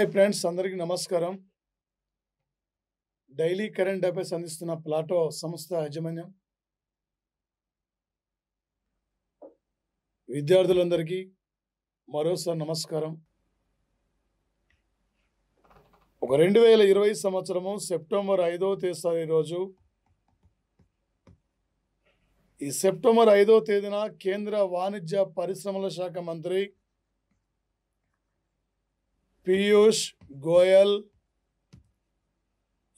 hi friends అందరికీ నమస్కారం daily current affairs అందిస్తున్న ప్లాటో సంస్థ యాజమాన్యం విద్యార్థులందరికీ మరోసారి నమస్కారం ఒక రెండు వేల ఇరవై సంవత్సరము సెప్టెంబర్ ఐదవ తేదీ రోజు ఈ సెప్టెంబర్ ఐదవ తేదీన కేంద్ర వాణిజ్య పరిశ్రమల శాఖ మంత్రి పీయూష్ గోయల్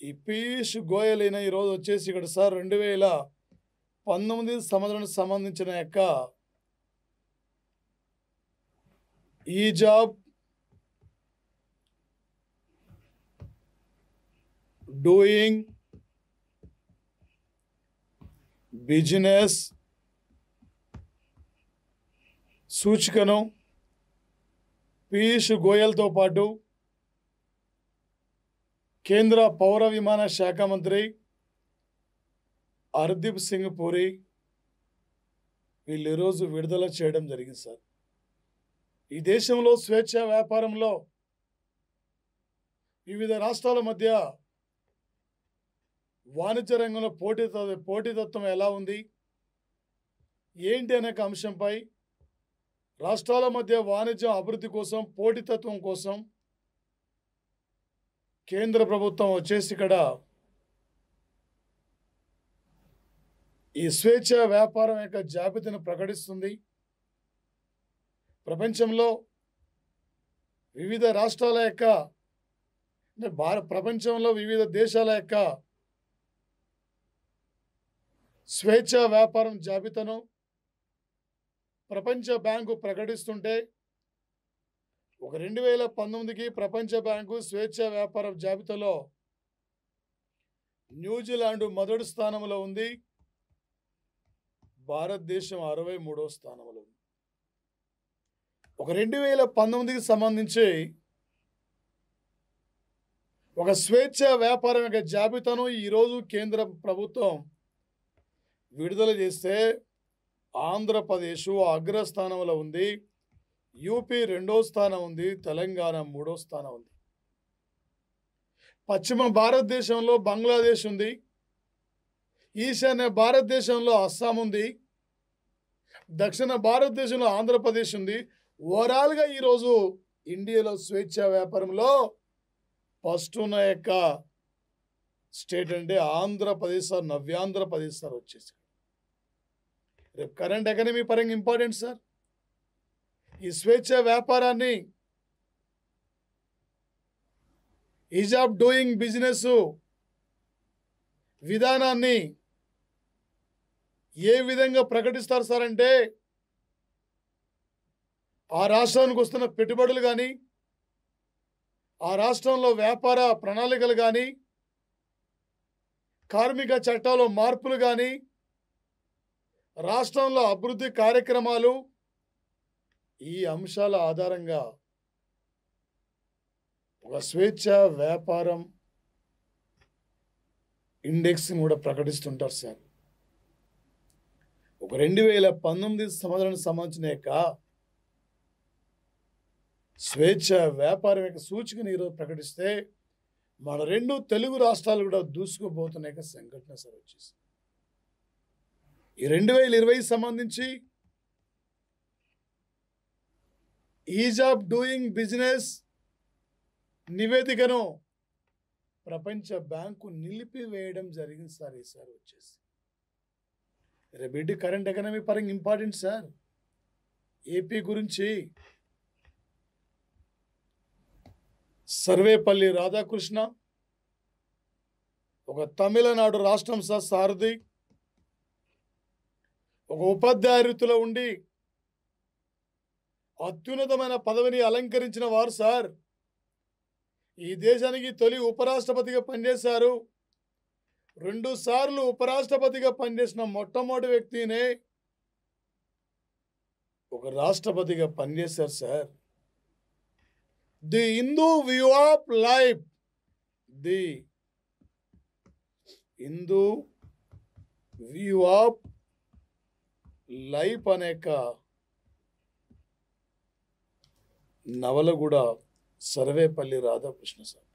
ఈ పీయూష్ గోయల్ అయిన ఈరోజు వచ్చేసి ఇక్కడ సార్ రెండు వేల పంతొమ్మిది సంవత్సరానికి సంబంధించిన యొక్క ఈ జాబ్ డూయింగ్ బిజినెస్ సూచికను పీయూష్ గోయల్తో పాటు కేంద్ర పౌర విమాన శాఖ మంత్రి హర్దీప్ సింగ్ పూరి వీళ్ళు ఈరోజు విడుదల చేయడం జరిగింది సార్ ఈ దేశంలో స్వేచ్ఛ వ్యాపారంలో వివిధ రాష్ట్రాల మధ్య వాణిజ్య రంగంలో పోటీ పోటీతత్వం ఎలా ఉంది ఏంటి అనే అంశంపై రాష్ట్రాల మధ్య వాణిజ్య అభివృద్ధి కోసం పోటీతత్వం కోసం కేంద్ర ప్రభుత్వం వచ్చేసి ఇక్కడ ఈ స్వేచ్ఛ వ్యాపారం యొక్క జాబితాను ప్రకటిస్తుంది ప్రపంచంలో వివిధ రాష్ట్రాల యొక్క అంటే భార ప్రపంచంలో వివిధ దేశాల యొక్క స్వేచ్ఛ వ్యాపారం జాబితాను ప్రపంచ బ్యాంకు ప్రకటిస్తుంటే ఒక రెండు వేల పంతొమ్మిదికి ప్రపంచ బ్యాంకు స్వేచ్ఛ వ్యాపార జాబితాలో న్యూజిలాండ్ మొదటి స్థానంలో ఉంది భారతదేశం అరవై మూడవ స్థానంలో ఉంది ఒక రెండు వేల పంతొమ్మిదికి సంబంధించి ఒక స్వేచ్ఛ వ్యాపారం యొక్క జాబితాను ఈరోజు కేంద్ర ప్రభుత్వం విడుదల చేస్తే ఆంధ్రప్రదేశ్ అగ్రస్థానంలో ఉంది యూపీ రెండో స్థానం ఉంది తెలంగాణ మూడో స్థానం ఉంది పశ్చిమ భారతదేశంలో బంగ్లాదేశ్ ఉంది ఈశాన్య భారతదేశంలో అస్సాం ఉంది దక్షిణ భారతదేశంలో ఆంధ్రప్రదేశ్ ఉంది ఓవరాల్గా ఈరోజు ఇండియాలో స్వేచ్ఛ వ్యాపారంలో ఫస్ట్ ఉన్న యొక్క స్టేట్ అంటే ఆంధ్రప్రదేశ్ సార్ నవ్యాంధ్రప్రదేశ్ సార్ వచ్చేసి రేపు కరెంట్ ఎకనమీ పరంగా ఇంపార్టెంట్ సార్ ఈ స్వేచ్ఛ వ్యాపారాన్ని ఈజ్ ఆఫ్ డూయింగ్ బిజినెస్ విధానాన్ని ఏ విధంగా ప్రకటిస్తారు సార్ అంటే ఆ రాష్ట్రానికి వస్తున్న పెట్టుబడులు కానీ ఆ రాష్ట్రంలో వ్యాపార ప్రణాళికలు కానీ కార్మిక చట్టాల్లో మార్పులు కానీ రాష్ట్రంలో అభివృద్ధి కార్యక్రమాలు ఈ అంశాల ఆధారంగా ఒక స్వేచ్ఛ వ్యాపారం ఇండెక్స్ని కూడా ప్రకటిస్తుంటారు సార్ ఒక రెండు వేల పంతొమ్మిది సంవత్సరానికి సంబంధించిన యొక్క స్వేచ్ఛ వ్యాపారం యొక్క సూచికను ఈరోజు ప్రకటిస్తే మన రెండు తెలుగు రాష్ట్రాలు కూడా దూసుకుపోతున్న యొక్క సంఘటన సార్ వచ్చేసి ఈ రెండు వేల ఇరవై సంబంధించి ఈజ్ ఆఫ్ డూయింగ్ బిజినెస్ నివేదికను ప్రపంచ బ్యాంకు నిలిపివేయడం జరిగింది సార్ ఈసారి వచ్చేసి రెబిడ్ కరెంట్ ఎకనమీ పరంగా ఇంపార్టెంట్ సార్ ఏపీ గురించి సర్వేపల్లి రాధాకృష్ణ ఒక తమిళనాడు రాష్ట్రం సార్ సారథి ఒక ఉపాధ్యాయుతులో ఉండి అత్యున్నతమైన పదవిని అలంకరించిన వారు సార్ ఈ దేశానికి తొలి ఉపరాష్ట్రపతిగా పనిచేశారు రెండు సార్లు ఉపరాష్ట్రపతిగా పనిచేసిన మొట్టమొదటి వ్యక్తినే ఒక రాష్ట్రపతిగా పనిచేశారు sir the Hindu view of life the Hindu view of life అనేక నవల కూడా సర్వేపల్లి రాధాకృష్ణ సార్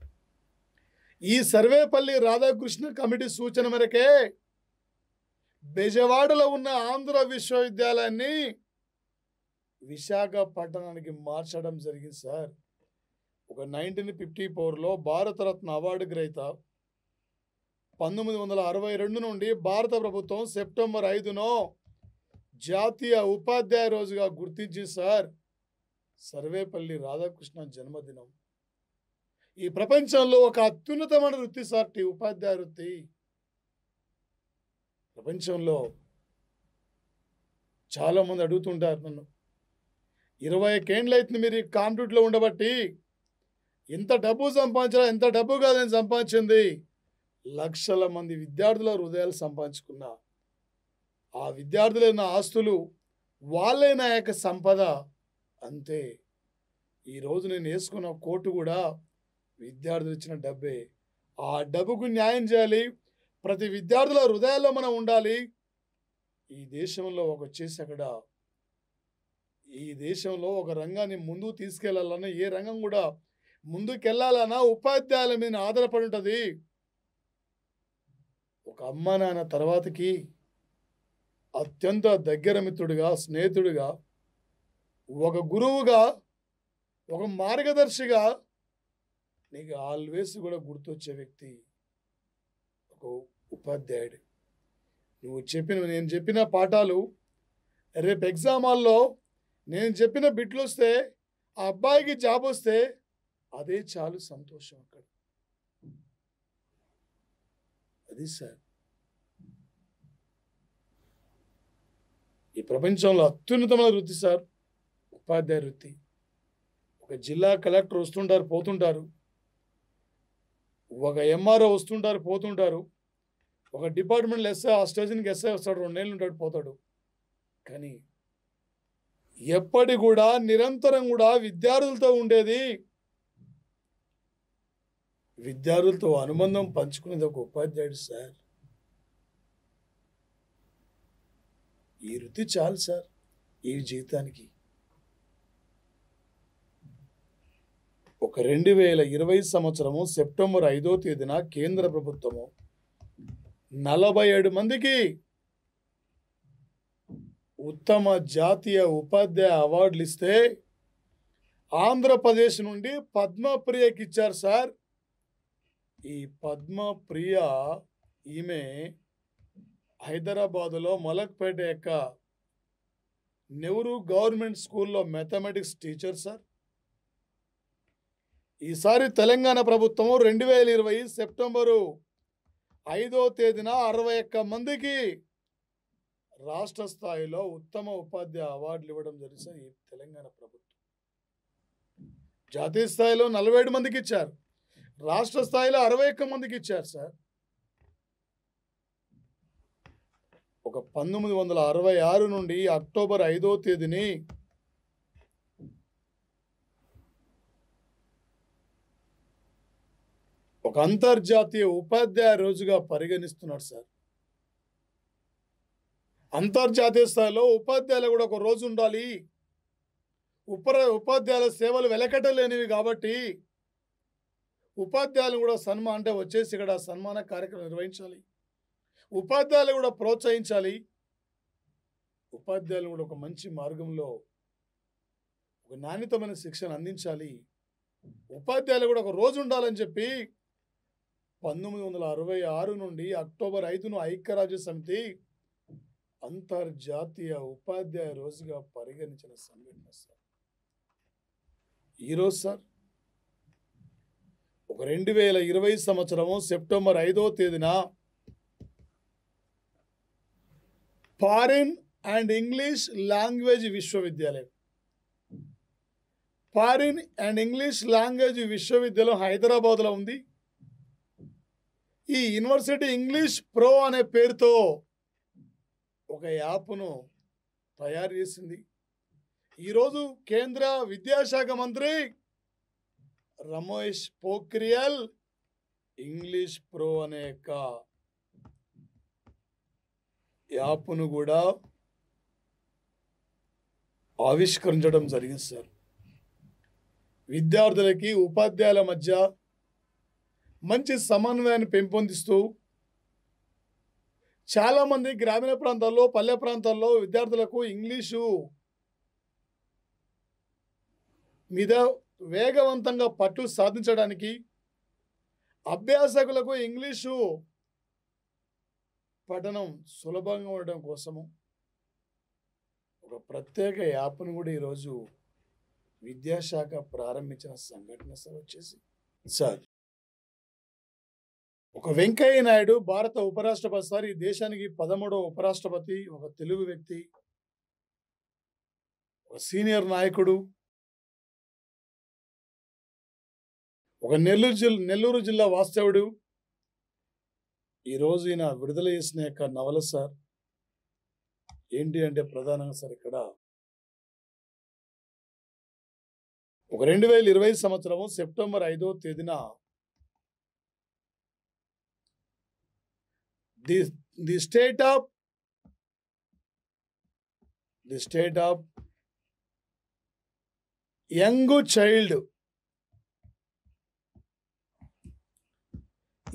ఈ సర్వేపల్లి రాధాకృష్ణ కమిటీ సూచన మేరకే బెజవాడలో ఉన్న ఆంధ్ర విశ్వవిద్యాలయాన్ని విశాఖపట్టణానికి మార్చడం జరిగింది సార్ ఒక నైన్టీన్ ఫిఫ్టీ ఫోర్లో భారతరత్న అవార్డు గ్రహీత పంతొమ్మిది వందల అరవై రెండు నుండి భారత ప్రభుత్వం సెప్టెంబర్ ఐదునో జాతీయ ఉపాధ్యాయ రోజుగా గుర్తించి సార్ సర్వేపల్లి రాధాకృష్ణ జన్మదినం ఈ ప్రపంచంలో ఒక అత్యున్నతమైన వృత్తి సార్ టీ ఉపాధ్యాయ వృత్తి ప్రపంచంలో చాలామంది అడుగుతుంటారు నన్ను ఇరవై ఒకేండ్లు అవుతుంది మీరు కాంట్రిట్లో ఉండబట్టి ఎంత డబ్బు సంపాదించరా ఎంత డబ్బు కాదని సంపాదించింది లక్షల మంది విద్యార్థుల హృదయాలు సంపాదించుకున్నా ఆ విద్యార్థులైన ఆస్తులు వాళ్ళైన యొక్క సంపద అంతే ఈరోజు నేను వేసుకున్న కోటు కూడా విద్యార్థులు ఇచ్చిన డబ్బే ఆ డబ్బుకు న్యాయం చేయాలి ప్రతి విద్యార్థుల హృదయాల్లో మనం ఉండాలి ఈ దేశంలో ఒక చేసి అక్కడ ఈ దేశంలో ఒక రంగాన్ని ముందుకు తీసుకెళ్లాలన్నా ఏ రంగం కూడా ముందుకెళ్ళాలన్నా ఉపాధ్యాయుల మీద ఆధారపడి ఉంటుంది ఒక అమ్మ నాన్న తర్వాతకి అత్యంత దగ్గర మిత్రుడిగా స్నేహితుడిగా ఒక గురువుగా ఒక మార్గదర్శిగా నీకు ఆల్వేస్ కూడా గుర్తొచ్చే వ్యక్తి ఒక ఉపాధ్యాయుడు నువ్వు చెప్పిన నేను చెప్పిన పాఠాలు రేపు ఎగ్జామ్ హాల్లో నేను చెప్పిన బిట్లు వస్తే ఆ అబ్బాయికి జాబ్ వస్తే అదే చాలు సంతోషం అక్కడ అది సార్ ఈ ప్రపంచంలో అత్యున్నతమైన వృత్తి సార్ ఉపాధ్యాయ వృత్తి ఒక జిల్లా కలెక్టర్ వస్తుంటారు పోతుంటారు ఒక ఎంఆర్ఓ వస్తుంటారు పోతుంటారు ఒక డిపార్ట్మెంట్లో ఎస్ఏ ఆ స్టేషన్కి ఎస్ఏ వస్తాడు రెండు నెలలు ఉంటాడు పోతాడు కానీ ఎప్పటి కూడా నిరంతరం కూడా విద్యార్థులతో ఉండేది విద్యార్థులతో అనుబంధం పంచుకునేది ఒక ఉపాధ్యాయుడు సార్ ఈ వృత్తి చాలు సార్ ఈ జీతానికి ఒక రెండు వేల ఇరవై సంవత్సరము సెప్టెంబర్ ఐదో తేదీన కేంద్ర ప్రభుత్వము నలభై ఏడు మందికి ఉత్తమ జాతీయ ఉపాధ్యాయ అవార్డులు ఇస్తే ఆంధ్రప్రదేశ్ నుండి పద్మప్రియకి ఇచ్చారు సార్ ఈ పద్మప్రియ ఈమె హైదరాబాదులో మలక్పేట యొక్క నెహ్రూ గవర్నమెంట్ స్కూల్లో మ్యాథమెటిక్స్ టీచర్ సార్ ఈసారి తెలంగాణ ప్రభుత్వం రెండు వేల ఇరవై సెప్టెంబరు ఐదో తేదీన అరవై ఒక్క మందికి రాష్ట్ర స్థాయిలో ఉత్తమ ఉపాధ్యాయ అవార్డులు ఇవ్వడం జరిగింది ఈ తెలంగాణ ప్రభుత్వం జాతీయ స్థాయిలో నలభై మందికి ఇచ్చారు రాష్ట్ర స్థాయిలో అరవై మందికి ఇచ్చారు సార్ ఒక పంతొమ్మిది వందల అరవై ఆరు నుండి అక్టోబర్ ఐదో తేదీని ఒక అంతర్జాతీయ ఉపాధ్యాయ రోజుగా పరిగణిస్తున్నాడు సార్ అంతర్జాతీయ స్థాయిలో ఉపాధ్యాయులు కూడా ఒక రోజు ఉండాలి ఉప ఉపాధ్యాయుల సేవలు వెలకటలేనివి కాబట్టి ఉపాధ్యాయులు కూడా సన్మా అంటే వచ్చేసి ఇక్కడ సన్మాన కార్యక్రమం నిర్వహించాలి ఉపాధ్యాయులు కూడా ప్రోత్సహించాలి ఉపాధ్యాయులు కూడా ఒక మంచి మార్గంలో ఒక నాణ్యతమైన శిక్షణ అందించాలి ఉపాధ్యాయులు కూడా ఒక రోజు ఉండాలని చెప్పి పంతొమ్మిది వందల అరవై ఆరు నుండి అక్టోబర్ ఐదును ఐక్యరాజ్య సమితి అంతర్జాతీయ ఉపాధ్యాయ రోజుగా పరిగణించిన సంఘటన సార్ ఈరోజు సార్ ఒక రెండు వేల ఇరవై సంవత్సరము సెప్టెంబర్ ఐదవ తేదీన ఫారిన్ అండ్ ఇంగ్లీష్ లాంగ్వేజ్ విశ్వవిద్యాలయం ఫారిన్ అండ్ ఇంగ్లీష్ లాంగ్వేజ్ విశ్వవిద్యాలయం హైదరాబాద్లో ఉంది ఈ యూనివర్సిటీ ఇంగ్లీష్ ప్రో అనే పేరుతో ఒక యాప్ను తయారు చేసింది ఈరోజు కేంద్ర విద్యాశాఖ మంత్రి రమేష్ పోఖ్రియాల్ ఇంగ్లీష్ ప్రో అనే యొక్క యాప్ను కూడా ఆవిష్కరించడం జరిగింది సార్ విద్యార్థులకి ఉపాధ్యాయుల మధ్య మంచి సమన్వయాన్ని పెంపొందిస్తూ చాలామంది గ్రామీణ ప్రాంతాల్లో పల్లె ప్రాంతాల్లో విద్యార్థులకు ఇంగ్లీషు మీద వేగవంతంగా పట్టు సాధించడానికి అభ్యాసకులకు ఇంగ్లీషు పఠనం సులభంగా ఉండడం కోసము ఒక ప్రత్యేక యాప్ను కూడా ఈరోజు విద్యాశాఖ ప్రారంభించిన సంఘటన సార్ వచ్చేసి సార్ ఒక వెంకయ్య నాయుడు భారత ఉపరాష్ట్రపతి సార్ ఈ దేశానికి పదమూడవ ఉపరాష్ట్రపతి ఒక తెలుగు వ్యక్తి ఒక సీనియర్ నాయకుడు ఒక నెల్లూరు జిల్లా నెల్లూరు జిల్లా వాస్తవుడు ఈరోజు ఈయన విడుదల చేసిన యొక్క నవల సార్ ఏంటి అంటే ప్రధానంగా సార్ ఇక్కడ ఒక రెండు వేల ఇరవై సంవత్సరం సెప్టెంబర్ ఐదో తేదీన the the state of the state of young child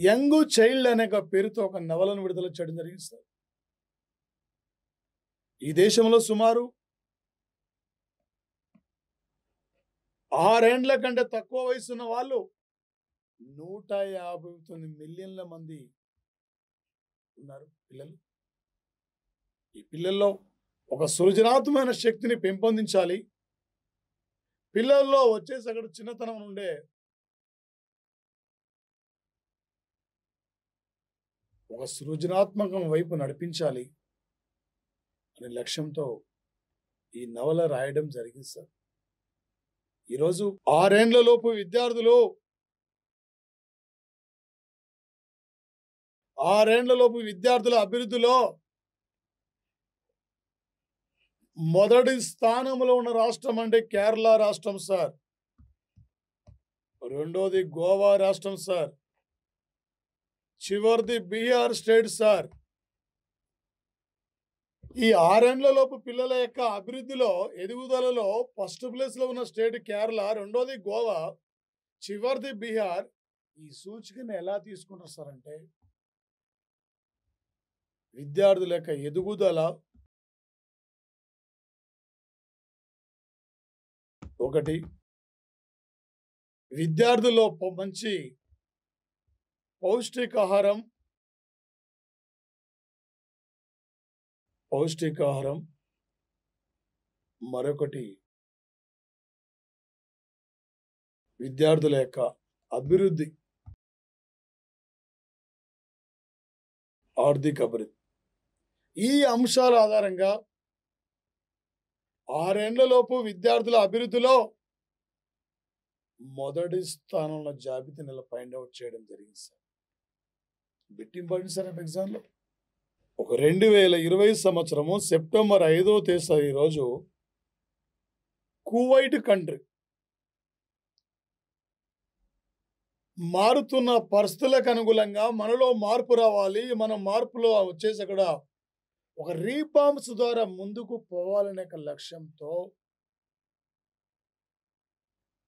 young child అనే పేరుతో ఒక నవలను విడుదల చేయడం జరిగింది సార్ ఈ దేశంలో సుమారు ఆరేండ్ల కంటే తక్కువ వయసున్న వాళ్ళు నూట యాభై తొమ్మిది మిలియన్ల మంది ఉన్నారు పిల్లలు ఈ పిల్లల్లో ఒక సృజనాత్మైన శక్తిని పెంపొందించాలి పిల్లల్లో వచ్చేసి అక్కడ చిన్నతనం నుండే ఒక సృజనాత్మకం వైపు నడిపించాలి అనే లక్ష్యంతో ఈ నవల రాయడం జరిగింది సార్ ఈరోజు ఆరేండ్లలోపు విద్యార్థులు ఆరేండ్లలోపు విద్యార్థుల అభివృద్ధిలో మొదటి స్థానంలో ఉన్న రాష్ట్రం అంటే కేరళ రాష్ట్రం సార్ రెండోది గోవా రాష్ట్రం సార్ చివరిది బీఆర్ స్టేట్ సార్ ఈ ఆరేండ్ల లోపు పిల్లల యొక్క అభివృద్ధిలో ఎదుగుదలలో ఫస్ట్ ప్లేస్లో ఉన్న స్టేట్ కేరళ రెండోది గోవా చివరిది బీహార్ ఈ సూచికను ఎలా తీసుకుంటారు సార్ అంటే విద్యార్థుల యొక్క ఎదుగుదల ఒకటి విద్యార్థుల్లో మంచి పౌష్టికాహారం పౌష్టికాహారం మరొకటి విద్యార్థుల యొక్క అభివృద్ధి ఆర్థిక అభివృద్ధి ఈ అంశాల ఆధారంగా ఆరేండ్లలోపు విద్యార్థుల అభివృద్ధిలో మొదటి స్థానంలో జాబితా నెల ఫైండ్ అవుట్ చేయడం జరిగింది సార్ బెట్టింగ్ పడించారు ఎగ్జామ్లో ఒక రెండు వేల ఇరవై సంవత్సరము సెప్టెంబర్ ఐదో తేదీ రోజు కువైట్ కంట్రీ మారుతున్న పరిస్థితులకు అనుగుణంగా మనలో మార్పు రావాలి మన మార్పులో వచ్చేసి అక్కడ ఒక రీఫార్మ్స్ ద్వారా ముందుకు పోవాలనే లక్ష్యంతో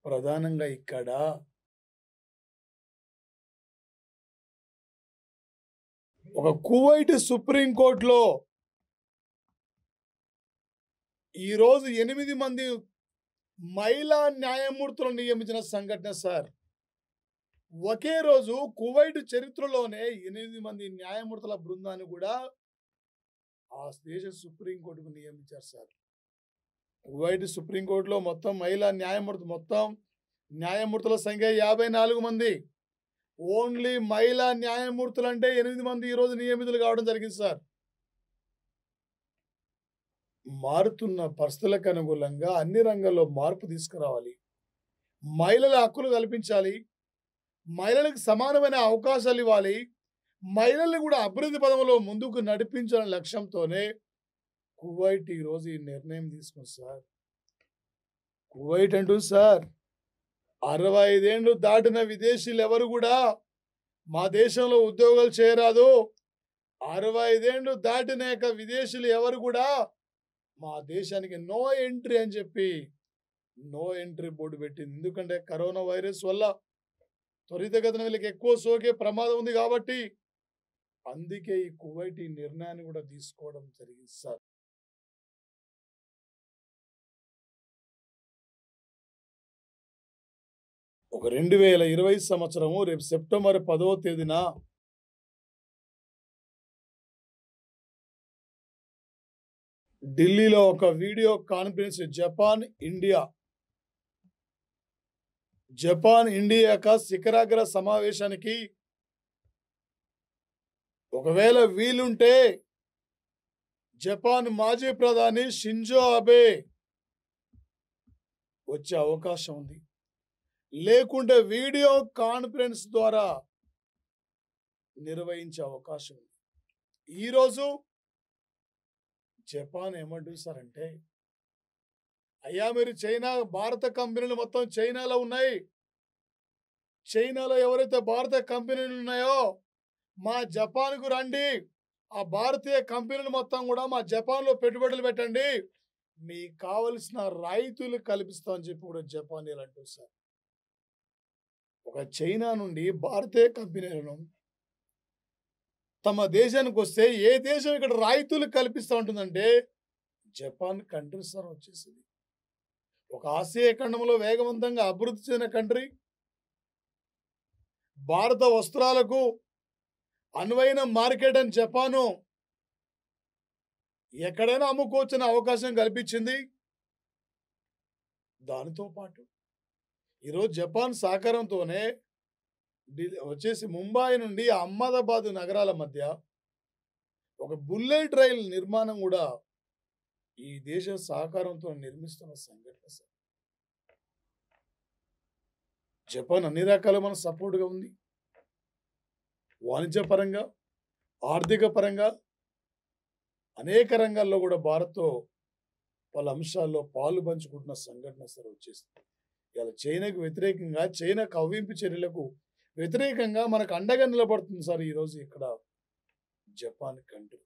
ప్రధానంగా ఇక్కడ ఒక కువైట్ సుప్రీంకోర్టులో ఈరోజు ఎనిమిది మంది మహిళా న్యాయమూర్తులను నియమించిన సంఘటన సార్ ఒకే రోజు కువైట్ చరిత్రలోనే ఎనిమిది మంది న్యాయమూర్తుల బృందాన్ని కూడా ఆ దేశ సుప్రీంకోర్టుకు నియమించారు సార్ కువైట్ సుప్రీంకోర్టులో మొత్తం మహిళా న్యాయమూర్తి మొత్తం న్యాయమూర్తుల సంఖ్య యాభై నాలుగు మంది ఓన్లీ మహిళా న్యాయమూర్తులు అంటే ఎనిమిది మంది ఈరోజు నియమితులు కావడం జరిగింది సార్ మారుతున్న పరిస్థితులకు అనుగుణంగా అన్ని రంగాల్లో మార్పు తీసుకురావాలి మహిళల హక్కులు కల్పించాలి మహిళలకు సమానమైన అవకాశాలు ఇవ్వాలి మహిళల్ని కూడా అభివృద్ధి పదంలో ముందుకు నడిపించాలనే లక్ష్యంతోనే కువైట్ ఈరోజు ఈ నిర్ణయం తీసుకుంది సార్ కువైట్ అంటూ సార్ అరవై ఐదేండ్లు దాటిన విదేశీయులు ఎవరు కూడా మా దేశంలో ఉద్యోగాలు చేయరాదు అరవై ఐదేండ్లు దాటిన యొక్క విదేశీలు ఎవరు కూడా మా దేశానికి నో ఎంట్రీ అని చెప్పి నో ఎంట్రీ బోర్డు పెట్టింది ఎందుకంటే కరోనా వైరస్ వల్ల త్వరితగతిన వీళ్ళకి ఎక్కువ సోకే ప్రమాదం ఉంది కాబట్టి అందుకే ఈ కువైట్ ఈ నిర్ణయాన్ని కూడా తీసుకోవడం జరిగింది సార్ ఒక రెండు వేల ఇరవై సంవత్సరము రేపు సెప్టెంబర్ పదవ తేదీన ఢిల్లీలో ఒక video conference Japan India Japan India యొక్క శిఖరాగ్ర సమావేశానికి ఒకవేళ వీలుంటే జపాన్ మాజీ ప్రధాని షింజో అబే వచ్చే అవకాశం ఉంది లేకుంటే వీడియో కాన్ఫరెన్స్ ద్వారా నిర్వహించే అవకాశం ఉంది ఈరోజు జపాన్ ఏమంటున్నారంటే అయ్యా మీరు చైనా భారత కంపెనీలు మొత్తం చైనాలో ఉన్నాయి చైనాలో ఎవరైతే భారత కంపెనీలు ఉన్నాయో మా జపాన్కు రండి ఆ భారతీయ కంపెనీలు మొత్తం కూడా మా జపాన్లో పెట్టుబడులు పెట్టండి మీకు కావలసిన రాయితీలు కల్పిస్తామని చెప్పి కూడా జపానీలు అంటారు సార్ ఒక చైనా నుండి భారతీయ కంపెనీలను తమ దేశానికి వస్తే ఏ దేశం ఇక్కడ రాయితీలు కల్పిస్తూ ఉంటుందంటే జపాన్ కంట్రీ సార్ వచ్చేసింది ఒక ఆసియా ఖండంలో వేగవంతంగా అభివృద్ధి చెందిన కంట్రీ భారత వస్త్రాలకు అనువైన మార్కెట్ అని జపాను ఎక్కడైనా అమ్ముకోవచ్చిన అవకాశం కల్పించింది దానితో పాటు ఈరోజు జపాన్ సహకారంతోనే వచ్చేసి ముంబాయి నుండి అహ్మదాబాద్ నగరాల మధ్య ఒక బుల్లెట్ రైల్ నిర్మాణం కూడా ఈ దేశం సహకారంతో నిర్మిస్తున్న సంఘటన సార్ జపాన్ అన్ని రకాల మన సపోర్ట్గా ఉంది వాణిజ్యపరంగా ఆర్థిక పరంగా అనేక రంగాల్లో కూడా భారత్తో పలు అంశాల్లో పాలు పంచుకుంటున్న సంఘటన సార్ వచ్చేస్తుంది ఇలా చైనాకు వ్యతిరేకంగా చైనా కవ్వింపు చర్యలకు వ్యతిరేకంగా మనకు అండగా నిలబడుతుంది సార్ ఈరోజు ఇక్కడ జపాన్ కంట్రీ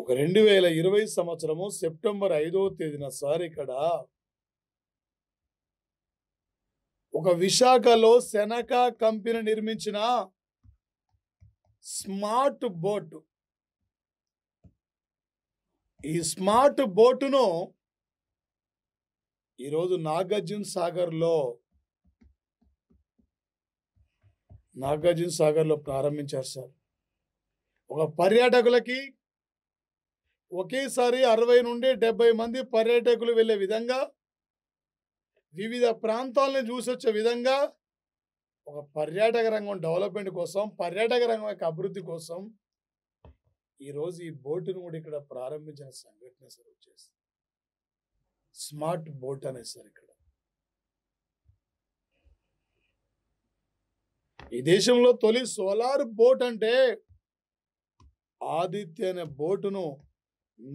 ఒక రెండు వేల ఇరవై సంవత్సరము సెప్టెంబర్ ఐదవ తేదీన సార్ ఇక్కడ ఒక విశాఖలో సెనకా కంపెనీ నిర్మించిన స్మార్ట్ బోట్ ఈ స్మార్ట్ బోటును ఈరోజు నాగార్జున సాగర్లో నాగార్జున సాగర్లో ప్రారంభించారు సార్ ఒక పర్యాటకులకి ఒకేసారి అరవై నుండి డెబ్బై మంది పర్యాటకులు వెళ్ళే విధంగా వివిధ ప్రాంతాలను చూసొచ్చే విధంగా ఒక పర్యాటక రంగం డెవలప్మెంట్ కోసం పర్యాటక రంగం యొక్క అభివృద్ధి కోసం ఈరోజు ఈ బోటును కూడా ఇక్కడ ప్రారంభించిన సంఘటన సార్ వచ్చేసి స్మార్ట్ బోట్ అనే సార్ ఇక్కడ ఈ దేశంలో తొలి సోలార్ బోట్ అంటే ఆదిత్య అనే బోటును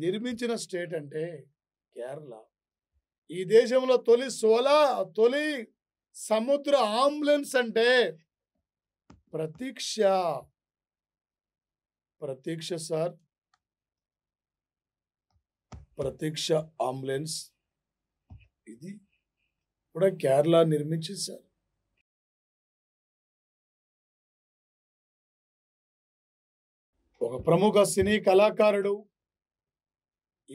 నిర్మించిన స్టేట్ అంటే కేరళ ఈ దేశంలో తొలి సోలా తొలి సముద్ర ఆంబులెన్స్ అంటే ప్రతీక్ష ప్రతీక్ష సార్ ప్రతీక్ష అంబులెన్స్ ఇది కూడా కేరళ నిర్మించింది సార్ ఒక ప్రముఖ సినీ కళాకారుడు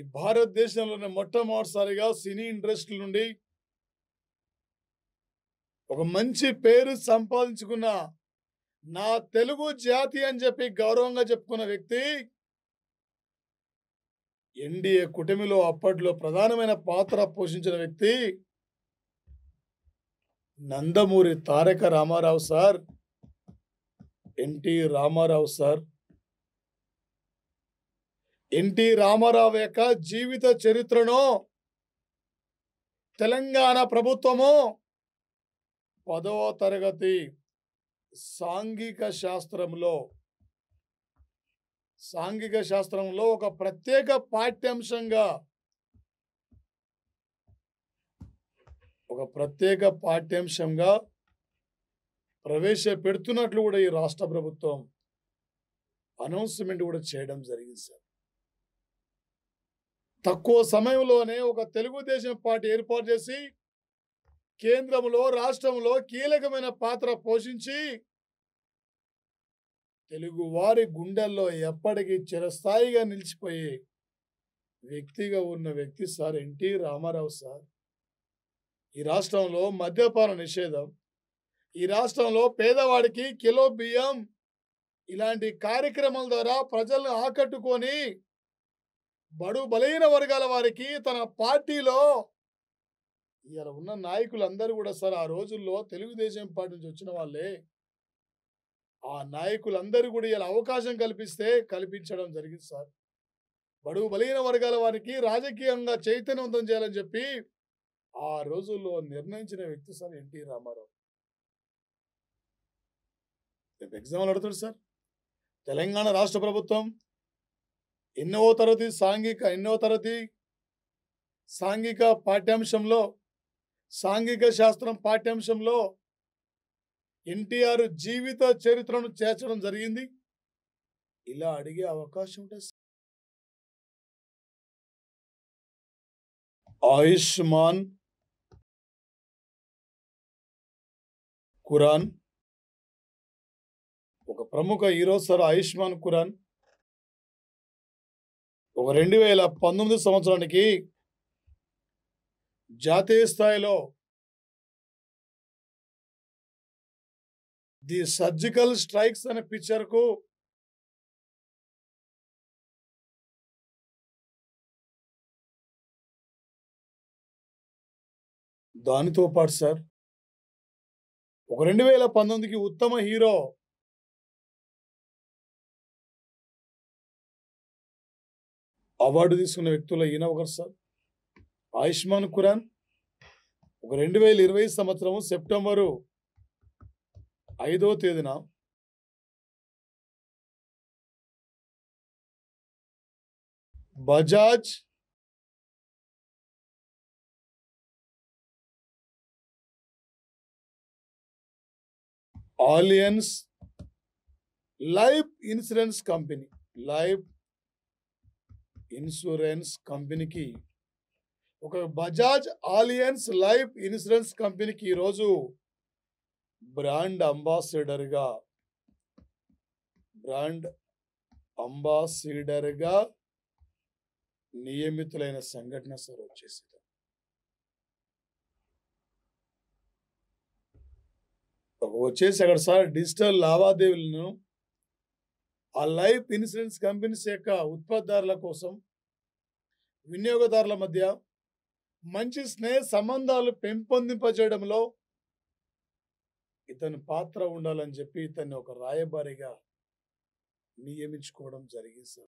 ఈ భారతదేశంలోనే మొట్టమొదటిసారిగా సినీ ఇండస్ట్రీ నుండి ఒక మంచి పేరు సంపాదించుకున్న నా తెలుగు జాతి అని చెప్పి గౌరవంగా చెప్పుకున్న వ్యక్తి ఎన్డీఏ కూటమిలో అప్పట్లో ప్రధానమైన పాత్ర పోషించిన వ్యక్తి Nandamuri Taraka Rama Rao sir NT Rama Rao sir NT Rama Rao యొక్క జీవిత చరిత్రను తెలంగాణ ప్రభుత్వము పదవ తరగతి సాంఘిక శాస్త్రంలో సాంఘిక శాస్త్రంలో ఒక ప్రత్యేక పాఠ్యాంశంగా ఒక ప్రత్యేక పాఠ్యాంశంగా ప్రవేశపెడుతున్నట్లు కూడా ఈ రాష్ట్ర ప్రభుత్వం అనౌన్స్మెంట్ కూడా చేయడం జరిగింది సార్ తక్కువ సమయంలోనే ఒక తెలుగుదేశం పార్టీ ఏర్పాటు చేసి కేంద్రంలో రాష్ట్రంలో కీలకమైన పాత్ర పోషించి తెలుగు వారి గుండెల్లో ఎప్పటికీ చిరస్థాయిగా నిలిచిపోయే వ్యక్తిగా ఉన్న వ్యక్తి సార్ ఎన్టీ రామారావు సార్ ఈ రాష్ట్రంలో మద్యపాన నిషేధం ఈ రాష్ట్రంలో పేదవాడికి కిలో బియ్యం ఇలాంటి కార్యక్రమాల ద్వారా ప్రజలను ఆకట్టుకొని బడు బలహీన వర్గాల వారికి తన పార్టీలో ఇలా ఉన్న నాయకులందరూ కూడా సార్ ఆ రోజుల్లో తెలుగుదేశం పార్టీ నుంచి వచ్చిన వాళ్ళే ఆ నాయకులందరూ కూడా ఇలా అవకాశం కల్పిస్తే కల్పించడం జరిగింది సార్ బడుగు బలిగిన వర్గాల వారికి రాజకీయంగా చైతన్యవంతం చేయాలని చెప్పి ఆ రోజుల్లో నిర్ణయించిన వ్యక్తి సార్ ఎన్టీ రామారావు రేపు ఎగ్జామ్లు అడుగుతాడు సార్ తెలంగాణ రాష్ట్ర ప్రభుత్వం ఎన్నో తరగతి సాంఘిక ఎన్నో తరగతి సాంఘిక పాఠ్యాంశంలో సాంఘిక శాస్త్రం పాఠ్యాంశంలో ఎన్టీఆర్ జీవిత చరిత్రను చేర్చడం జరిగింది ఇలా అడిగే అవకాశం ఉంటే ఆయుష్మాన్ కురాన్ ఒక ప్రముఖ హీరో సార్ ఆయుష్మాన్ కురాన్ ఒక రెండు వేల పంతొమ్మిది సంవత్సరానికి జాతీయ స్థాయిలో ది సర్జికల్ స్ట్రైక్స్ అనే పిక్చర్కు దానితో పాటు సార్ ఒక రెండు వేల పంతొమ్మిదికి ఉత్తమ హీరో అవార్డు తీసుకున్న వ్యక్తుల ఈయన ఒకరు సార్ ఆయుష్మాన్ ఖురాన్ ఒక రెండు వేల ఇరవై సంవత్సరం సెప్టెంబరు ఐదో తేదీన Bajaj Allianz Life Insurance Company life insurance కంపెనీకి ఒక బజాజ్ ఆలియన్స్ లైఫ్ ఇన్సూరెన్స్ కంపెనీకి ఈరోజు బ్రాండ్ అంబాసిడర్గా బ్రాండ్ అంబాసిడర్గా నియమితులైన సంఘటన సార్ వచ్చేసి వచ్చేసి అక్కడ సార్ డిజిటల్ లావాదేవీలను ఆ లైఫ్ ఇన్సూరెన్స్ కంపెనీస్ యొక్క ఉత్పత్తిదారుల కోసం వినియోగదారుల మధ్య మంచి స్నేహ సంబంధాలు పెంపొందింపజేయడంలో ఇతని పాత్ర ఉండాలని చెప్పి ఇతన్ని ఒక రాయబారిగా నియమించుకోవడం జరిగింది సార్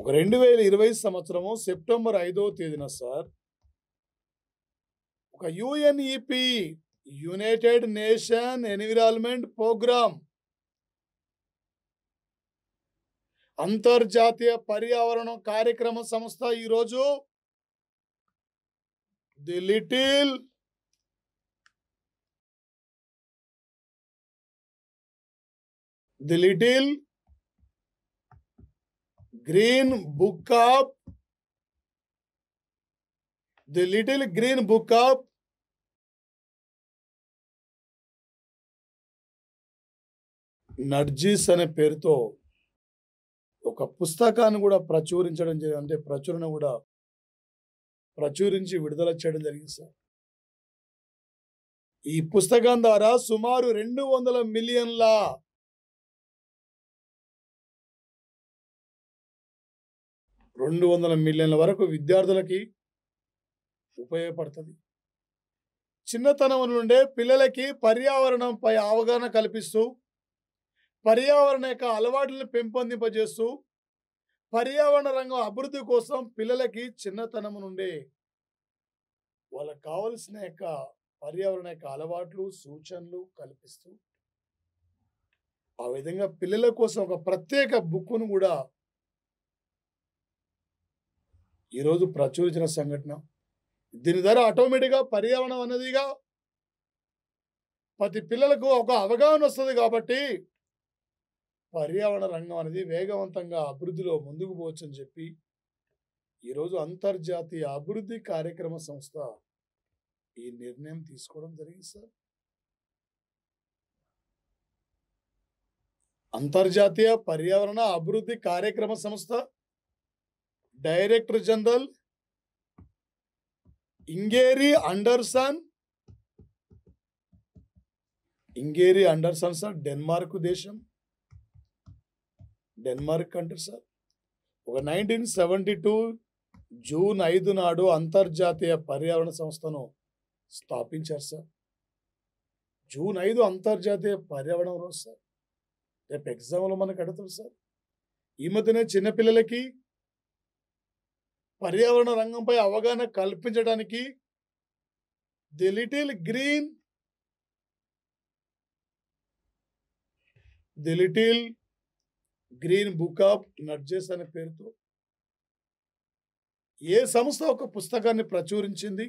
ఒక రెండు వేల ఇరవై సంవత్సరము సెప్టెంబర్ ఐదో తేదీన సార్ ఒక UNEP United Nation Environment Programme అంతర్జాతీయ పర్యావరణం కార్యక్రమ సంస్థ ఈరోజు the little the little green book of the little green book of nudges అనే పేరుతో ఒక పుస్తకాన్ని కూడా ప్రచురించడం అంటే ప్రచురణ కూడా ప్రచురించి విడుదల చేయడం జరిగింది సార్ ఈ పుస్తకం ద్వారా సుమారు రెండు వందల మిలియన్ల రెండు వందల మిలియన్ల వరకు విద్యార్థులకి ఉపయోగపడుతుంది చిన్నతనం నుండే పిల్లలకి పర్యావరణంపై అవగాహన కల్పిస్తూ పర్యావరణ యొక్క అలవాట్లను పెంపొందింపజేస్తూ పర్యావరణ రంగం అభివృద్ధి కోసం పిల్లలకి చిన్నతనం నుండి వాళ్ళకు కావలసిన యొక్క పర్యావరణ యొక్క అలవాట్లు సూచనలు కల్పిస్తూ ఆ విధంగా పిల్లల కోసం ఒక ప్రత్యేక బుక్ను కూడా ఈరోజు ప్రచురించిన సంఘటన దీని ద్వారా ఆటోమేటిక్గా పర్యావరణం అన్నదిగా ప్రతి పిల్లలకు ఒక అవగాహన వస్తుంది కాబట్టి పర్యావరణ రంగం అనేది వేగవంతంగా అభివృద్ధిలో ముందుకు పోవచ్చని చెప్పి ఈరోజు అంతర్జాతీయ అభివృద్ధి కార్యక్రమ సంస్థ ఈ నిర్ణయం తీసుకోవడం జరిగింది సార్ అంతర్జాతీయ పర్యావరణ అభివృద్ధి కార్యక్రమ సంస్థ director general Inger Andersen Inger Andersen sir Denmark దేశం డెన్మార్క్ కంట్రీ సార్ ఒక నైన్టీన్ సెవెంటీ టూ జూన్ ఐదు నాడు అంతర్జాతీయ పర్యావరణ సంస్థను స్థాపించారు సార్ జూన్ ఐదు అంతర్జాతీయ పర్యావరణ రోజు సార్ రేపు ఎగ్జామ్లు మనకు అడుగుతారు సార్ ఈ మధ్యనే చిన్నపిల్లలకి పర్యావరణ రంగంపై అవగాహన కల్పించడానికి the little green the little green book of nudges అనే పేరుతో ఏ సంస్థ ఒక పుస్తకాన్ని ప్రచురించింది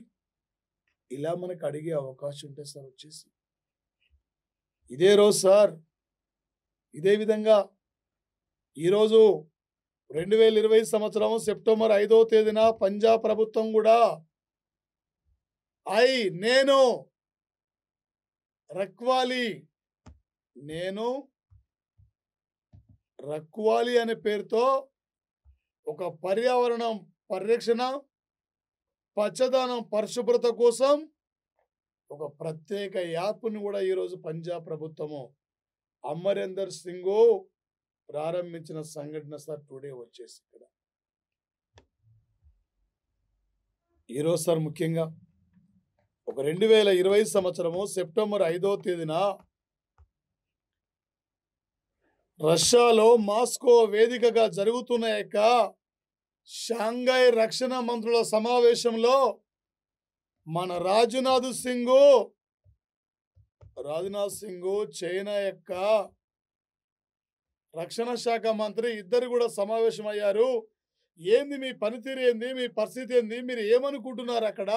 ఇలా మనకు అడిగే అవకాశం ఉంటే సార్ వచ్చేసి ఇదే రోజు సార్ ఇదే విధంగా ఈరోజు రెండు వేల ఇరవై సంవత్సరం సెప్టెంబర్ ఐదో తేదీన పంజాబ్ ప్రభుత్వం కూడా ఐ నేను రక్వాలి నేను రక్వాలి అనే పేరుతో ఒక పర్యావరణం పరిరక్షణ పచ్చదనం పరిశుభ్రత కోసం ఒక ప్రత్యేక యాప్ను కూడా ఈరోజు పంజాబ్ ప్రభుత్వము అమరేందర్ సింగ్ ప్రారంభించిన సంఘటన సార్ టుడే వచ్చేసి ఇక్కడ ఈరోజు సార్ ముఖ్యంగా ఒక రెండు వేల ఇరవై సంవత్సరము సెప్టెంబర్ ఐదో తేదీన రష్యాలో మాస్కో వేదికగా జరుగుతున్న యొక్క షాంఘై రక్షణ మంత్రుల సమావేశంలో మన రాజ్నాథ్ సింగ్ రాజ్నాథ్ సింగ్ చైనా యొక్క రక్షణ శాఖ మంత్రి ఇద్దరు కూడా సమావేశం అయ్యారు ఏంది మీ పనితీరు ఏంది మీ పరిస్థితి ఏంది మీరు ఏమనుకుంటున్నారు అక్కడ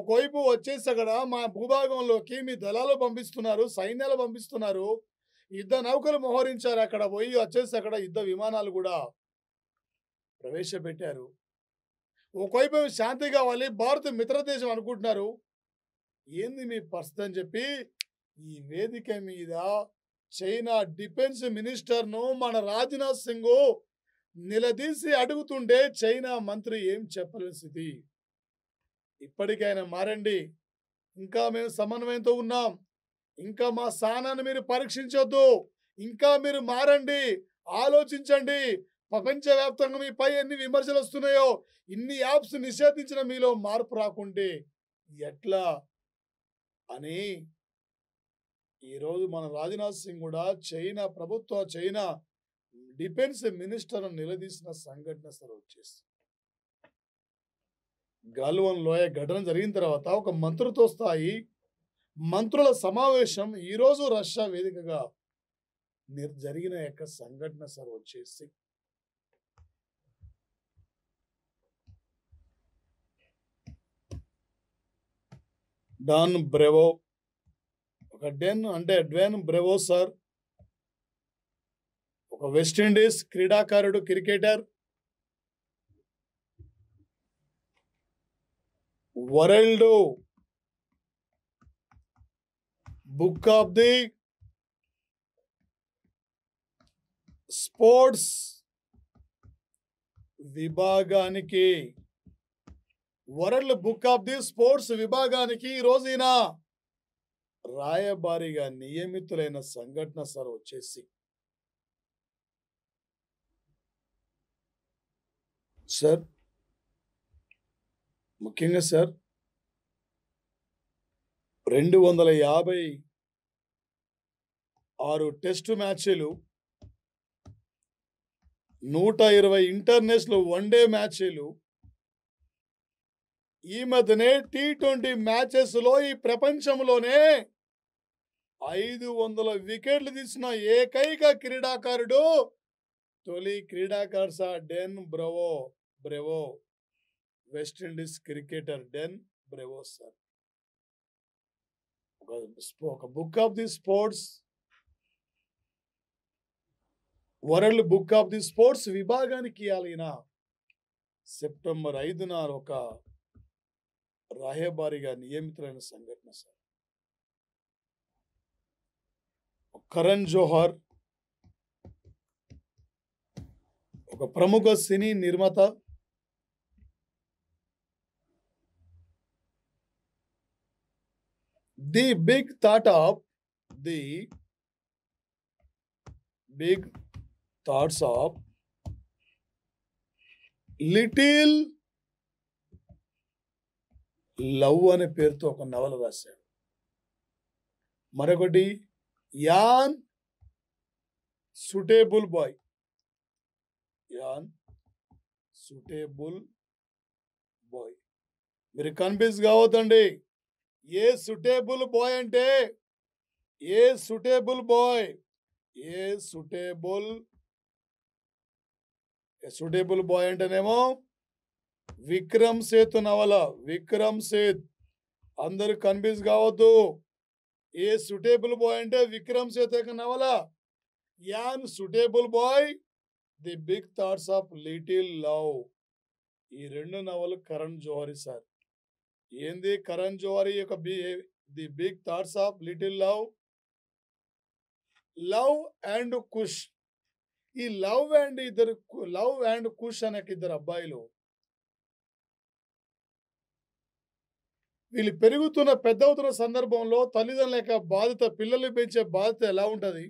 ఒకవైపు వచ్చేసి అక్కడ మా భూభాగంలోకి మీ దళాలు పంపిస్తున్నారు సైన్యాలు పంపిస్తున్నారు యుద్ధ నౌకలు మోహరించారు అక్కడ పోయి వచ్చేసి అక్కడ యుద్ధ విమానాలు కూడా ప్రవేశపెట్టారు ఒకవైపు శాంతి కావాలి భారత్ మిత్ర దేశం అనుకుంటున్నారు ఏంది మీ పరిస్థితి అని చెప్పి ఈ వేదిక మీద చైనా డిఫెన్స్ మినిస్టర్ను మన రాజ్నాథ్ సింగ్ నిలదీసి అడుగుతుండే చైనా మంత్రి ఏం చెప్పలేని స్థితి ఇప్పటికైనా మారండి ఇంకా మేము సమన్వయంతో ఉన్నాం ఇంకా మా స్థానాన్ని మీరు పరీక్షించొద్దు ఇంకా మీరు మారండి ఆలోచించండి ప్రపంచవ్యాప్తంగా మీ పై ఎన్ని విమర్శలు వస్తున్నాయో ఇన్ని యాప్స్ నిషేధించిన మీలో మార్పు రాకుంటే ఎట్లా అని ఈరోజు మన రాజ్నాథ్ సింగ్ కూడా చైనా ప్రభుత్వ చైనా డిఫెన్స్ మినిస్టర్ నిలదీసిన సంఘటన సార్ వచ్చేసి గాల్వన్ లోయ ఘటన జరిగిన తర్వాత ఒక మంత్రితో స్థాయి మంత్రుల సమావేశం ఈరోజు రష్యా వేదికగా జరిగిన యొక్క సంఘటన సార్ వచ్చేసి డాన్ బ్రెవో ఒక డెన్ అంటే డ్వెన్ బ్రెవో సార్ ఒక వెస్టిండీస్ క్రీడాకారుడు cricketer world book of the sports విభాగానికి world book of the sports విభాగానికి ఈరోజు ఈయన రాయబారిగా నియమితులైన సంఘటన సార్ వచ్చేసి సార్ ముఖ్యంగా సార్ రెండు వందల యాభై ఆరు టెస్టు మ్యాచ్లు నూట ఇరవై ఇంటర్నేషనల్ వన్డే మ్యాచ్లు ఈ మధ్యనే టీ ట్వంటీ మ్యాచెస్లో ఈ ప్రపంచంలోనే ఐదు వందల వికెట్లు తీసిన ఏకైక క్రీడాకారుడు తొలి క్రీడాకారు sir Dwayne Bravo Bravo West Indies cricketer Dwayne Bravo sir ఒక book of the sports world book of the sports विभागाనికి ఆలయిన సెప్టెంబర్ 5 న ఒక రహేబారి గారి నియమితమైన సంఘటన సార్ కరణ్ జోహర్ ఒక ప్రముఖ సినీ నిర్మాత the big thought of the big thoughts of little love అనే పేరుతో ఒక నవల రాశాడు మరొకటి an suitable boy an suitable boy మీరు కన్ఫ్యూజ్ కావద్దండి ఏ సూటేబుల్ బాయ్ అంటే a suitable boy a suitable suitable boy అంటేనేమో విక్రమ్ సేత్ నవల విక్రమ్ సేత్ అందరు కన్ఫ్యూజ్ కావద్దు ఏ సూటేబుల్ బాయ్ అంటే విక్రమ్ సేత్ యొక్క నవల an suitable boy the big thoughts of little love ఈ రెండు నవలు కరణ్ జోహరి సార్ ఏంది కరణ్ జోహరి యొక్క బి the big thoughts of little love love and కుష్ ఈ లవ్ అండ్ ఇద్దరు లవ్ అండ్ కుష్ అనే ఇద్దరు అబ్బాయిలు వీళ్ళు పెరుగుతున్న పెద్ద అవుతున్న సందర్భంలో తల్లిదండ్రుల యొక్క బాధ్యత పిల్లల్ని పెంచే బాధ్యత ఎలా ఉంటుంది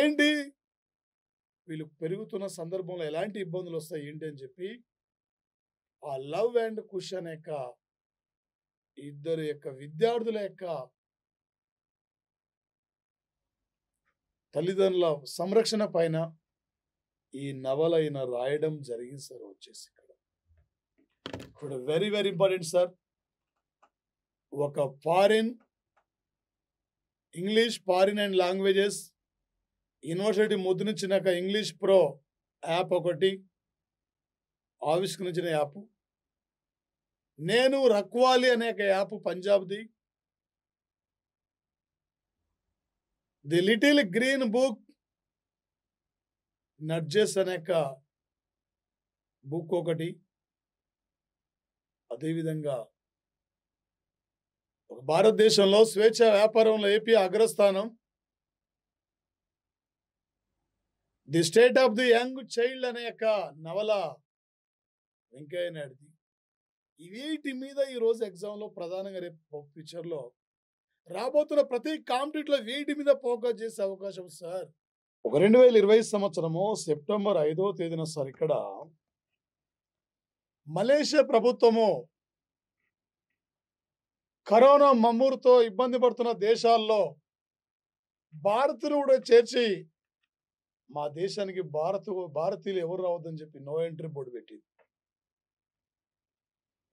ఏంటి వీళ్ళు పెరుగుతున్న సందర్భంలో ఎలాంటి ఇబ్బందులు వస్తాయి ఏంటి అని చెప్పి ఆ లవ్ అండ్ కుష్ అనే యొక్క ఇద్దరు యొక్క విద్యార్థుల యొక్క తల్లిదండ్రుల సంరక్షణ పైన ఈ నవలైన రాయడం జరిగింది సార్ వచ్చేసి ఇక్కడ ఇక్కడ వెరీ వెరీ ఇంపార్టెంట్ సార్ ఒక foreign English foreign and languages university ముద్రించినాక ఇంగ్లీష్ ప్రో యాప్ ఒకటి ఆవిష్కరించిన యాప్ నేను రక్వాలి అనే ఒక యాప్ పంజాబ్ది the little green book nudges అనే బుక్ ఒకటి అదేవిధంగా ఒక భారతదేశంలో స్వేచ్ఛ వ్యాపారంలో ఏపీ అగ్రస్థానం the state of the young child అనే యొక్క నవల వెంకయ్య నాయుడు వీటి మీద ఈరోజు ఎగ్జామ్లో ప్రధానంగా రేపు పిక్చర్లో రాబోతున్న ప్రతి లో వేటి మీద ఫోకస్ చేసే అవకాశం సార్ ఒక రెండు వేల ఇరవై సంవత్సరము సెప్టెంబర్ ఐదో తేదీన సార్ ఇక్కడ మలేషియా ప్రభుత్వము కరోనా మమ్మూరుతో ఇబ్బంది పడుతున్న దేశాల్లో భారతులు కూడా చేర్చి మా దేశానికి భారత భారతీయులు ఎవరు రావద్దని చెప్పి నో ఎంట్రీ బోర్డు పెట్టింది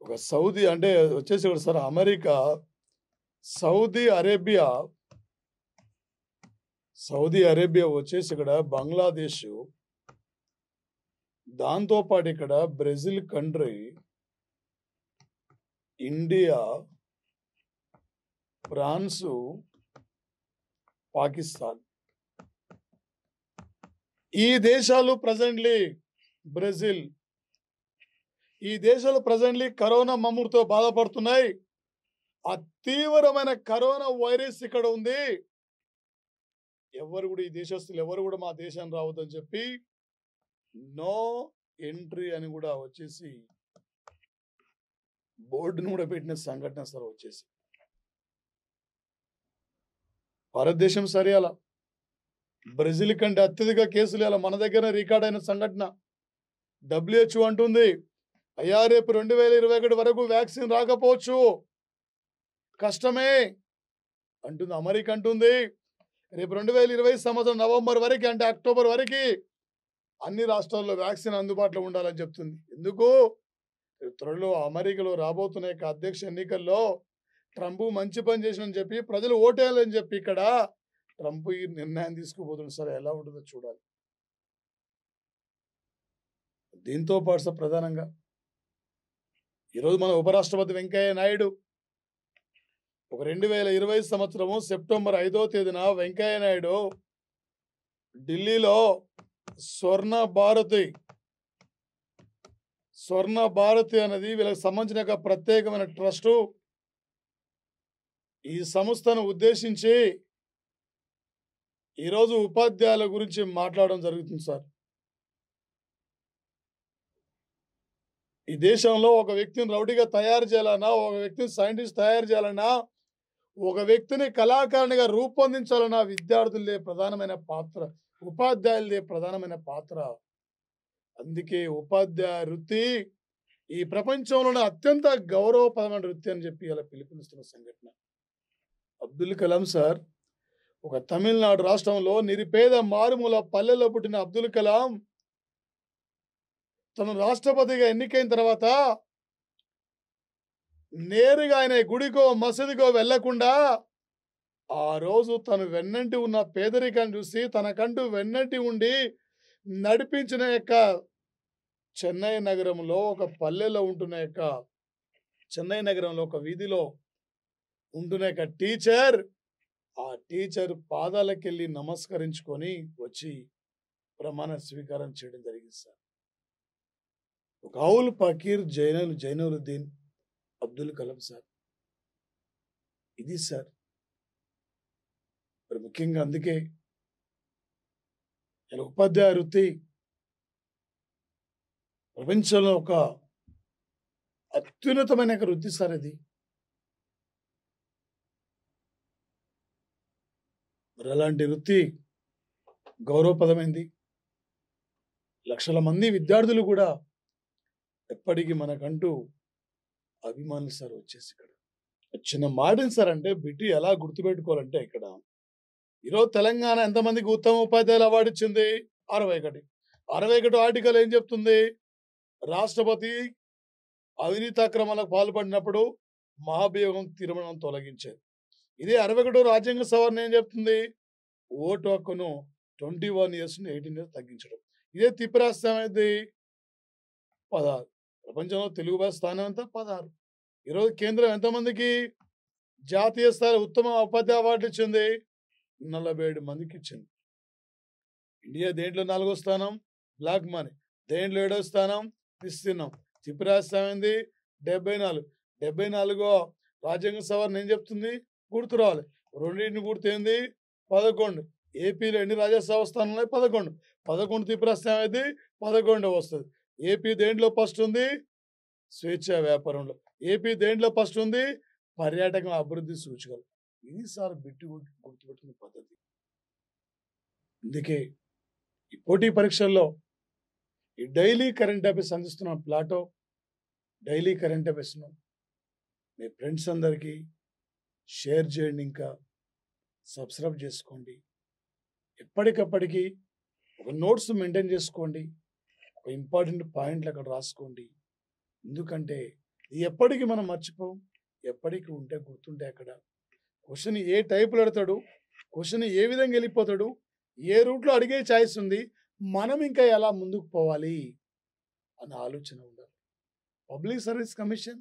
ఒక సౌదీ అంటే వచ్చేసి sir America Saudi Arabia Saudi Arabia వచ్చేసి ఇక్కడ బంగ్లాదేశ్ దాంతోపాటు ఇక్కడ Brazil country India France Pakistan ఈ దేశాలు ప్రజెంట్లీ బ్రెజిల్ ఈ దేశాలు ప్రజెంట్లీ కరోనా మమ్ముడితో బాధపడుతున్నాయి ఆ తీవ్రమైన కరోనా వైరస్ ఇక్కడ ఉంది ఎవరు కూడా ఈ దేశస్తులు ఎవరు కూడా మా దేశాన్ని రావద్దని చెప్పి నో ఎంట్రీ అని కూడా వచ్చేసి బోర్డును కూడా పెట్టిన సంఘటన సార్ వచ్చేసి భారతదేశం సరే అలా బ్రెజిల్ కంటే అత్యధిక కేసులు అలా మన దగ్గర రికార్డ్ అయిన సంఘటన డబ్ల్యూహెచ్ఓ అంటుంది అయ్యా రేపు రెండు వేల ఇరవై ఒకటి వరకు వ్యాక్సిన్ రాకపోవచ్చు కష్టమే అంటుంది అమెరికా అంటుంది రేపు రెండు వేల ఇరవై సంవత్సరం నవంబర్ వరకు అంటే అక్టోబర్ వరకు అన్ని రాష్ట్రాల్లో వ్యాక్సిన్ అందుబాటులో ఉండాలని చెప్తుంది ఎందుకు త్వరలో అమెరికాలో రాబోతున్న యొక్క అధ్యక్ష ఎన్నికల్లో ట్రంప్ మంచి పని చేసినని చెప్పి ప్రజలు ఓటేయాలని చెప్పి ఇక్కడ ట్రంప్ ఈ నిర్ణయం తీసుకుపోతుంది సరే ఎలా ఉంటుందో చూడాలి దీంతో పాటు ప్రధానంగా ఈరోజు మన ఉపరాష్ట్రపతి వెంకయ్య నాయుడు ఒక రెండు వేల ఇరవై సంవత్సరము సెప్టెంబర్ ఐదో తేదీన వెంకయ్యనాయుడు ఢిల్లీలో స్వర్ణ భారతి స్వర్ణ భారతి అనేది వీళ్ళకి సంబంధించిన ఒక ప్రత్యేకమైన ట్రస్టు ఈ సంస్థను ఉద్దేశించి ఈరోజు ఉపాధ్యాయుల గురించి మాట్లాడడం జరుగుతుంది సార్ ఈ దేశంలో ఒక వ్యక్తిని రౌడీగా తయారు చేయాలన్నా ఒక వ్యక్తిని సైంటిస్ట్ తయారు చేయాలన్నా ఒక వ్యక్తిని కళాకారునిగా రూపొందించాలన్న విద్యార్థులదే ప్రధానమైన పాత్ర ఉపాధ్యాయులదే ప్రధానమైన పాత్ర అందుకే ఉపాధ్యాయ వృత్తి ఈ ప్రపంచంలోనే అత్యంత గౌరవప్రదమైన వృత్తి అని చెప్పి ఇలా పిలుపునిస్తున్న సంఘటన అబ్దుల్ కలాం సార్ ఒక తమిళనాడు రాష్ట్రంలో నిరుపేద మారుమూల పల్లెలో పుట్టిన అబ్దుల్ కలాం తను రాష్ట్రపతిగా ఎన్నికైన తర్వాత నేరుగా ఆయన గుడికో మసీదుకో వెళ్లకుండా ఆ రోజు తను వెన్నంటి ఉన్న పేదరికాన్ని చూసి తనకంటూ వెన్నంటి ఉండి నడిపించిన యొక్క చెన్నై నగరంలో ఒక పల్లెలో ఉంటున్న యొక్క చెన్నై నగరంలో ఒక వీధిలో ఉంటున్న యొక్క టీచర్ ఆ టీచర్ పాదాలకెళ్ళి నమస్కరించుకొని వచ్చి ప్రమాణ స్వీకారం చేయడం జరిగింది సార్ ఒక అవుల్ పకీర్ జైనల్ జైనులుద్దీన్ అబ్దుల్ కలాం సార్ ఇది సార్ మరి ముఖ్యంగా అందుకే ఇలా ఉపాధ్యాయ వృత్తి ప్రపంచంలో ఒక అత్యున్నతమైన వృత్తి సార్ ఇది మరి అలాంటి వృత్తి గౌరవపదమైంది లక్షల మంది విద్యార్థులు కూడా ఎప్పటికీ మనకంటూ అభిమానులు సార్ వచ్చేసి ఇక్కడ చిన్న మాడిన్ సార్ అంటే బిడ్డి ఎలా గుర్తుపెట్టుకోవాలంటే ఇక్కడ ఈరోజు తెలంగాణ ఎంతమందికి ఉత్తమ ఉపాధ్యాయులు అవార్డు ఇచ్చింది అరవై ఒకటి అరవై ఒకటి ఆర్టికల్ ఏం చెప్తుంది రాష్ట్రపతి అవినీతి అక్రమాలకు పాల్పడినప్పుడు మహాభియోగం తీర్మానం తొలగించేది ఇదే అరవై ఒకటో రాజ్యాంగ సవరణ ఏం చెప్తుంది ఓటు హక్కును twenty one years eighteen years తగ్గించడం ఇదే తిప్పి రాష్ట్రం అయితే పదహారు ప్రపంచంలో తెలుగు భాష స్థానం ఎంత పదహారు ఈరోజు కేంద్రం ఎంతమందికి జాతీయ స్థాయి ఉత్తమ ఉపాధ్యాయ అవార్డు ఇచ్చింది నలభై ఏడు మందికి ఇచ్చింది ఇండియా దేంట్లో నాలుగో స్థానం బ్లాక్ మనీ దేంట్లో ఏడో స్థానం ఇస్తున్నాం చిప్పిరాస్తామైంది డెబ్బై నాలుగు డెబ్బై నాలుగో రాజ్యాంగ సభ నేను చెప్తుంది గుర్తు రావాలి రెండింటిని గుర్తింది పదకొండు ఏపీలో ఎన్ని రాజ్యసభ స్థానంలో పదకొండు పదకొండు తిప్పిరాస్తామైంది పదకొండు వస్తుంది ఏపీ దేంట్లో ఫస్ట్ ఉంది స్వేచ్ఛ వ్యాపారంలో ఏపీ దేంట్లో ఫస్ట్ ఉంది పర్యాటకం అభివృద్ధి సూచికలు ఇది సార్ బిట్టు గుర్తుపెట్టుకునే పద్ధతి అందుకే ఈ పోటీ పరీక్షల్లో ఈ డైలీ కరెంట్ అఫైర్స్ అందిస్తున్న ప్లాటో డైలీ కరెంట్ అఫైర్స్ను మీ ఫ్రెండ్స్ అందరికీ షేర్ చేయండి ఇంకా సబ్స్క్రైబ్ చేసుకోండి ఎప్పటికప్పటికీ ఒక నోట్స్ మెయింటైన్ చేసుకోండి ఇంపార్టెంట్ పాయింట్లు అక్కడ రాసుకోండి ఎందుకంటే ఎప్పటికీ మనం మర్చిపోం ఎప్పటికీ ఉంటే గుర్తుంటే అక్కడ క్వశ్చన్ ఏ టైపులు పెడతాడు క్వశ్చన్ ఏ విధంగా వెళ్ళిపోతాడు ఏ రూట్లో అడిగే ఛాయిస్ ఉంది మనం ఇంకా ఎలా ముందుకు పోవాలి అన్న ఆలోచన ఉండాలి public service commission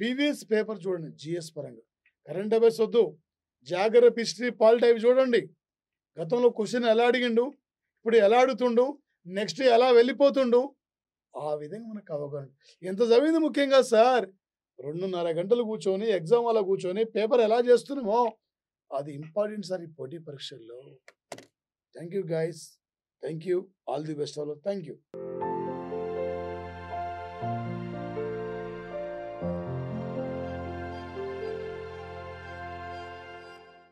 PVS paper చూడండి జిఎస్ పరంగా కరెంట్ అఫైర్స్ వద్దు జాగ్రత్త హిస్టరీ పాలిటీ చూడండి గతంలో క్వశ్చన్ ఎలా అడిగిండు ఇప్పుడు ఎలా అడుగుతుండు నెక్స్ట్ ఎలా వెళ్ళిపోతుండు ఆ విధంగా మనకు అవగాహన ఎంత చదివింది ముఖ్యంగా సార్ రెండున్నర గంటలు కూర్చొని ఎగ్జామ్ అలా కూర్చొని పేపర్ ఎలా చేస్తున్నామో అది ఇంపార్టెంట్ సార్ ఈ పోటీ పరీక్షల్లో thank you guys thank you all the best all thank you